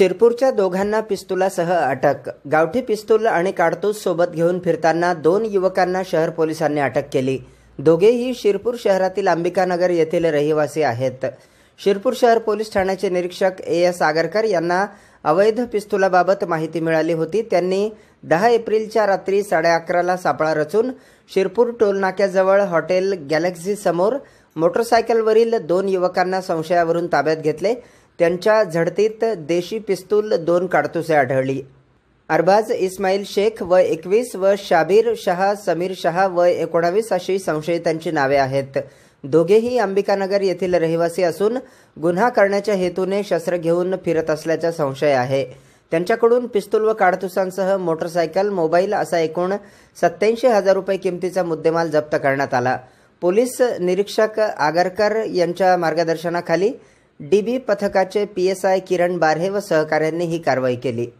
शिरपूरच्या दोघांना पिस्तुलासह अटक गावठी पिस्तूल आणि काडतूस सोबत घेऊन फिरताना दोन युवकांना शहर पोलिसांनी अटक केली दोघेही शिरपूर शहरातील अंबिकानगर येथील रहिवासी आहेत शिरपूर शहर पोलीस ठाण्याचे निरीक्षक ए एस आगरकर यांना अवैध पिस्तुलाबाबत माहिती मिळाली होती त्यांनी दहा एप्रिलच्या रात्री साडे अकराला सापळा रचून शिरपूर टोलनाक्याजवळ हॉटेल गॅलेक्झी समोर मोटरसायकलवरील दोन युवकांना संशयावरून ताब्यात घेतले त्यांच्या झडतीत देशी पिस्तूल दोन काडतुसे आढळली अरबाज इस्माईल शेख व एकवीस व शाबीर शहा समीर शहा व एकोणावीस अशी संशयितांची नावे आहेत दोघेही अंबिकानगर येथील रहिवासी असून गुन्हा करण्याच्या हेतूने शस्त्र घेऊन फिरत असल्याचा संशय आहे त्यांच्याकडून पिस्तूल व काडतुसांसह मोटरसायकल मोबाईल असा एकूण सत्याऐंशी हजार रुपये किमतीचा मुद्देमाल जप्त करण्यात आला पोलीस निरीक्षक आगरकर यांच्या मार्गदर्शनाखाली डीबी पथकाचे पीएसआय किरण बारहे व सहकाऱ्यांनी ही कारवाई केली